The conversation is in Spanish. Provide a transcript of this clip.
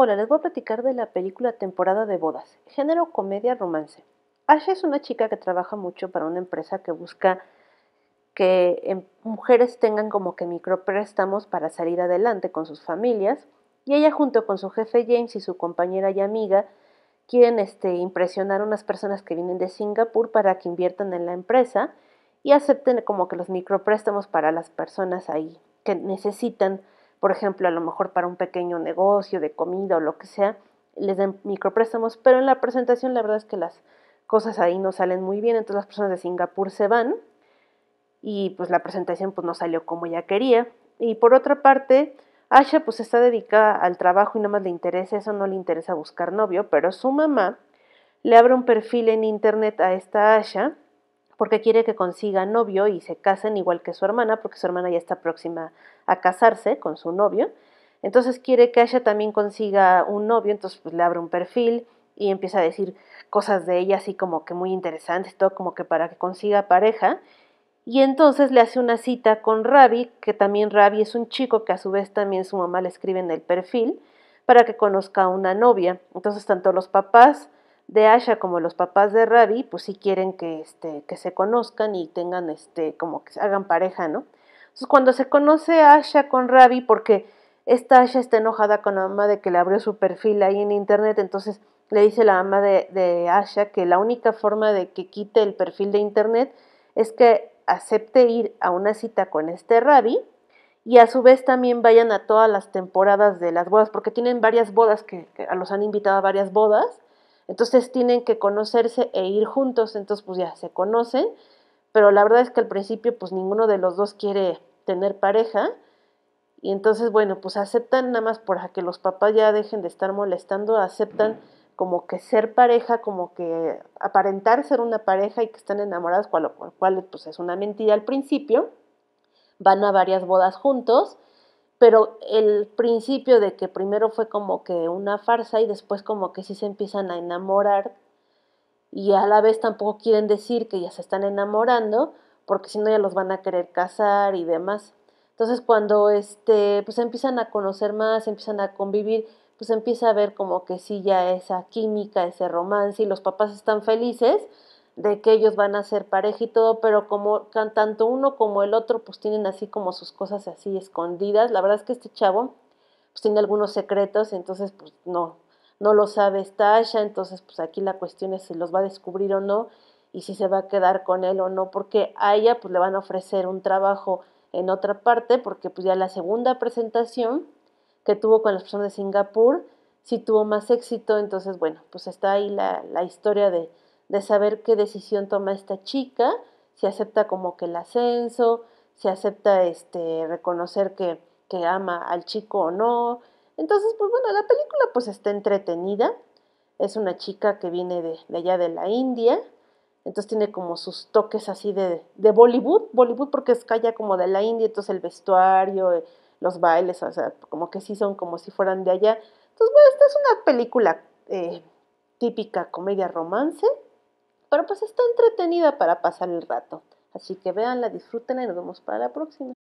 Hola, les voy a platicar de la película Temporada de Bodas, género comedia romance. Asha es una chica que trabaja mucho para una empresa que busca que em, mujeres tengan como que micropréstamos para salir adelante con sus familias y ella junto con su jefe James y su compañera y amiga quieren este, impresionar a unas personas que vienen de Singapur para que inviertan en la empresa y acepten como que los micropréstamos para las personas ahí que necesitan por ejemplo, a lo mejor para un pequeño negocio de comida o lo que sea, les den micropréstamos, pero en la presentación la verdad es que las cosas ahí no salen muy bien, entonces las personas de Singapur se van y pues la presentación pues no salió como ella quería. Y por otra parte, Asha pues está dedicada al trabajo y nada más le interesa eso, no le interesa buscar novio, pero su mamá le abre un perfil en internet a esta Asha porque quiere que consiga novio y se casen igual que su hermana, porque su hermana ya está próxima a casarse con su novio. Entonces quiere que Asha también consiga un novio, entonces pues, le abre un perfil y empieza a decir cosas de ella así como que muy interesantes, todo como que para que consiga pareja. Y entonces le hace una cita con Ravi, que también Ravi es un chico que a su vez también su mamá le escribe en el perfil para que conozca una novia. Entonces tanto los papás de Asha como los papás de Ravi, pues sí quieren que, este, que se conozcan y tengan, este, como que se hagan pareja, ¿no? Entonces cuando se conoce Asha con Ravi, porque esta Asha está enojada con la mamá de que le abrió su perfil ahí en internet, entonces le dice la mamá de, de Asha que la única forma de que quite el perfil de internet es que acepte ir a una cita con este Ravi y a su vez también vayan a todas las temporadas de las bodas, porque tienen varias bodas que, los han invitado a varias bodas entonces tienen que conocerse e ir juntos, entonces pues ya se conocen, pero la verdad es que al principio pues ninguno de los dos quiere tener pareja y entonces bueno, pues aceptan nada más para que los papás ya dejen de estar molestando, aceptan como que ser pareja, como que aparentar ser una pareja y que están enamorados, cual, cual pues es una mentira al principio, van a varias bodas juntos, pero el principio de que primero fue como que una farsa y después como que sí se empiezan a enamorar y a la vez tampoco quieren decir que ya se están enamorando porque si no ya los van a querer casar y demás. Entonces cuando este pues empiezan a conocer más, empiezan a convivir, pues empieza a ver como que sí ya esa química, ese romance y los papás están felices de que ellos van a ser pareja y todo, pero como tanto uno como el otro pues tienen así como sus cosas así escondidas. La verdad es que este chavo pues tiene algunos secretos, entonces pues no, no lo sabe está entonces pues aquí la cuestión es si los va a descubrir o no y si se va a quedar con él o no, porque a ella pues le van a ofrecer un trabajo en otra parte, porque pues ya la segunda presentación que tuvo con las personas de Singapur sí tuvo más éxito, entonces bueno, pues está ahí la, la historia de de saber qué decisión toma esta chica, si acepta como que el ascenso, si acepta este, reconocer que, ama al chico o no. Entonces, pues bueno, la película pues está entretenida. Es una chica que viene de, allá de la India, entonces tiene como sus toques así de, de Bollywood, Bollywood porque es calla como de la India, entonces el vestuario, eh, los bailes, o sea, como que sí son como si fueran de allá. Entonces, bueno, esta es una película eh, típica comedia romance, pero pues está entretenida para pasar el rato. Así que la disfrútenla y nos vemos para la próxima.